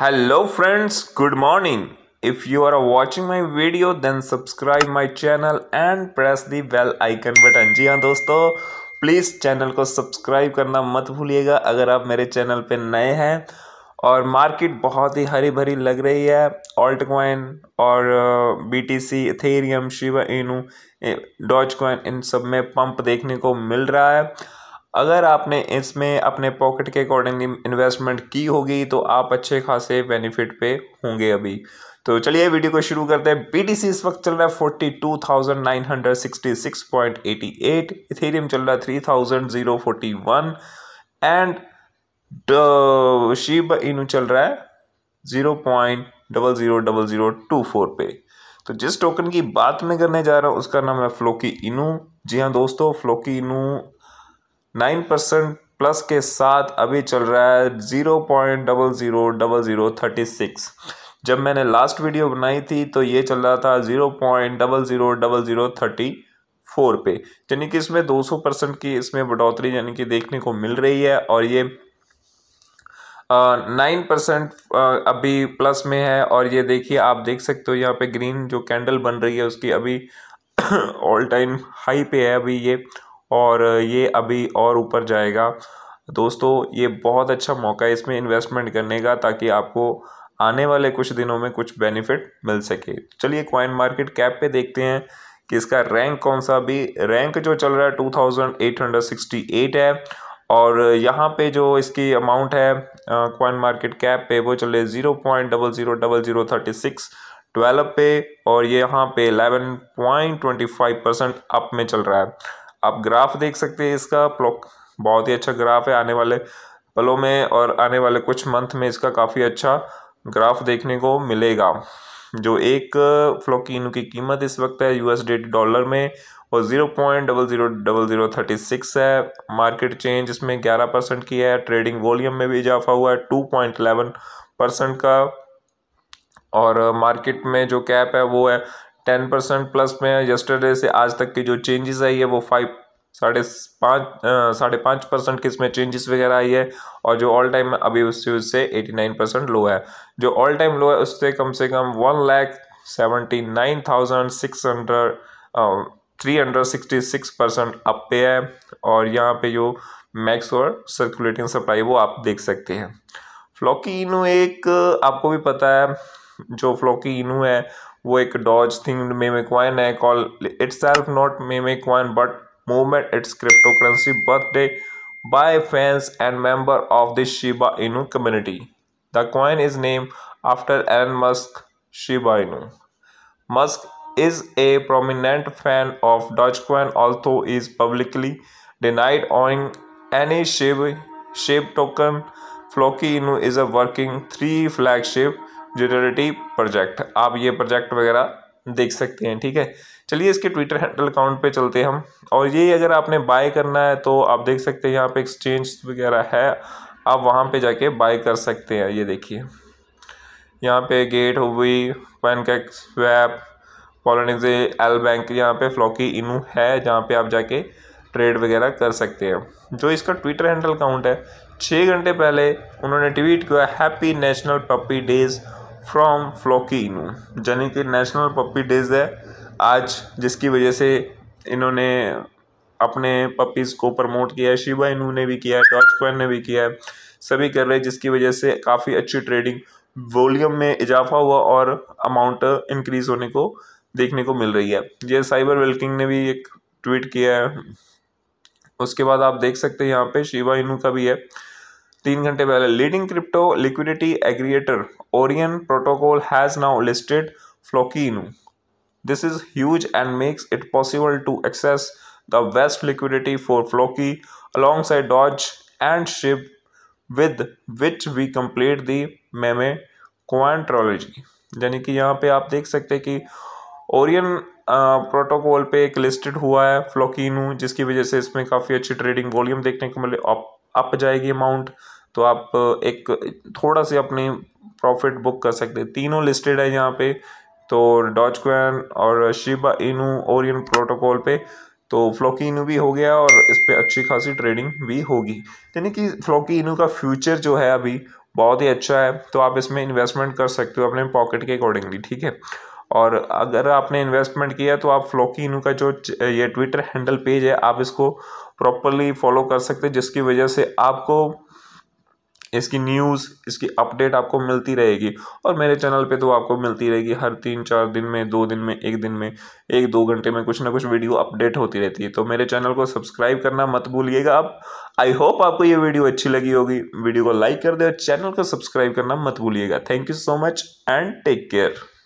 Hello friends good morning if you are watching my video then subscribe my channel and press the bell icon button जी हाँ दोस्तों please channel को subscribe करना मत भूलिएगा अगर आप मेरे चैनल पे नए हैं और मार्केट बहुत ही हरी भरी लग रही है ऑल्ट कॉइन और B T C Ethereum Shiba Inu Doge coin in सब में पंप देखने को मिल रहा है अगर आपने इसमें अपने पॉकेट के अकॉर्डिंगली इन्वेस्टमेंट की होगी तो आप अच्छे खासे बेनिफिट पे होंगे अभी तो चलिए वीडियो को शुरू करते हैं बी टी सी इस वक्त चल रहा है forty two thousand nine hundred sixty six point eighty eight Ethereum चल रहा है three thousand zero forty one and Shib Inu चल रहा है zero point double zero double zero two four पे तो जिस टोकन की बात मैं करने जा रहा हूँ उसका नाम है फ्लोकी इनू जी हाँ दोस्तों फ्लोकी इनू नाइन परसेंट प्लस के साथ अभी चल रहा है zero point double zero double zero thirty six जब मैंने लास्ट वीडियो बनाई थी तो ये चल रहा था zero point double zero double zero thirty four पे यानी कि इसमें दो सौ परसेंट की इसमें बढ़ोतरी यानी कि देखने को मिल रही है और ये नाइन uh, परसेंट uh, अभी प्लस में है और ये देखिए आप देख सकते हो यहाँ पे ग्रीन जो कैंडल बन रही है उसकी अभी ऑल टाइम हाई पे है अभी ये और ये अभी और ऊपर जाएगा दोस्तों ये बहुत अच्छा मौका है इसमें इन्वेस्टमेंट करने का ताकि आपको आने वाले कुछ दिनों में कुछ बेनिफिट मिल सके चलिए कॉइन मार्केट कैप पे देखते हैं कि इसका रैंक कौन सा भी रैंक जो चल रहा है two thousand eight hundred sixty eight है और यहाँ पे जो इसकी अमाउंट है कॉइन मार्केट कैप पे वो चले zero point double zero double zero thirty six twelve पे और ये यहाँ पे eleven point twenty five percent up में चल रहा है आप ग्राफ देख सकते हैं इसका प्लॉक बहुत ही अच्छा ग्राफ है आने वाले पलों में और आने वाले कुछ मंथ में इसका काफ़ी अच्छा ग्राफ देखने को मिलेगा जो एक फ्लोकिन की कीमत इस वक्त है यूएस डॉलर में और zero point double zero double zero thirty six है मार्केट चेंज इसमें ग्यारह परसेंट की है ट्रेडिंग वॉल्यूम में भी इजाफा हुआ है टू पॉइंट इलेवन परसेंट का और मार्केट में जो कैप है वो है टेन परसेंट प्लस में है यस्टरडे से आज तक की जो चेंजेस आई है वो फाइव साढ़े पाँच साढ़े पाँच परसेंट की इसमें चेंजेस वगैरह आई है और जो ऑल टाइम अभी उससे उससे एटी नाइन परसेंट लो है जो ऑल टाइम लो है उससे कम से कम one lakh seventy nine thousand six hundred three hundred sixty six percent up पे है और यहाँ पे जो मैक्स और सर्कुलेटिंग सप्लाई वो आप देख सकते हैं फ्लॉकी इनू एक आपको भी पता है जो फ्लॉकी इनू है वो एक डॉज थिंग्ड मेमे कॉइन है call it's not meme coin but movement its cryptocurrency birthday by fans and member of the Shiba Inu community. The coin is named after Elon Musk Shiba Inu. Musk is a prominent fan of Dogecoin although he is publicly denied owning any Shiba, Shiba token. Flocky Inu is a working three flagship generative project आप ये project वगैरह देख सकते हैं ठीक है चलिए इसके ट्विटर हैंडल अकाउंट पे चलते हैं हम और ये अगर आपने बाय करना है तो आप देख सकते हैं यहाँ पे एक्सचेंज वगैरह है आप वहाँ पे जाके बाय कर सकते हैं ये देखिए यहाँ पे गेट हुई pancake swap politics L bank यहाँ पे फ्लॉकी इनू है जहाँ पे आप जाके ट्रेड वगैरह कर सकते हैं जो इसका ट्विटर हैंडल अकाउंट है छः घंटे पहले उन्होंने ट्वीट किया happy national puppy days from Floki Inu यानी कि नेशनल पप्पी डेज है आज जिसकी वजह से इन्होंने अपने पप्पीज को प्रमोट किया है शिवा इनू ने भी किया है डॉच क्वेन ने भी किया है सभी कर रहे हैं जिसकी वजह से काफ़ी अच्छी ट्रेडिंग वॉल्यूम में इजाफा हुआ और अमाउंट इंक्रीज होने को देखने को मिल रही है ये साइबर वेल्किंग ने भी एक ट्वीट किया है उसके बाद आप देख सकते हैं यहाँ पे शिवा इनू का भी है तीन घंटे पहले leading crypto liquidity aggregator Orion protocol has now listed Floki Inu this is huge and makes it possible to access best liquidity for Floki alongside Doge and Shib with which we complete the meme quadrilogy यानी कि यहाँ पे आप देख सकते हैं कि Orion protocol पे एक लिस्टेड हुआ है फ्लोकिनू जिसकी वजह से इसमें काफ़ी अच्छी ट्रेडिंग वॉल्यूम देखने को मिले अप जाएगी अमाउंट तो आप एक थोड़ा से अपने प्रॉफिट बुक कर सकते हैं तीनों लिस्टेड है यहाँ पे तो डॉच क्वैन और शिबा इनू ओरियन प्रोटोकॉल पे तो फ्लोकी इनू भी हो गया और इस पर अच्छी खासी ट्रेडिंग भी होगी यानी कि फ्लोकी इनू का फ्यूचर जो है अभी बहुत ही अच्छा है तो आप इसमें इन्वेस्टमेंट कर सकते हो अपने पॉकेट के अकॉर्डिंगली ठीक है और अगर आपने इन्वेस्टमेंट किया है तो आप इन का जो ये ट्विटर हैंडल पेज है आप इसको प्रॉपरली फॉलो कर सकते हैं जिसकी वजह से आपको इसकी न्यूज़ इसकी अपडेट आपको मिलती रहेगी और मेरे चैनल पे तो आपको मिलती रहेगी हर तीन चार दिन में दो दिन में एक दिन में एक दो घंटे में कुछ ना कुछ वीडियो अपडेट होती रहती है तो मेरे चैनल को सब्सक्राइब करना मत भूलिएगा आप आई होप आपको ये वीडियो अच्छी लगी होगी वीडियो को लाइक कर दें और चैनल को सब्सक्राइब करना मत भूलिएगा thank you so much and take care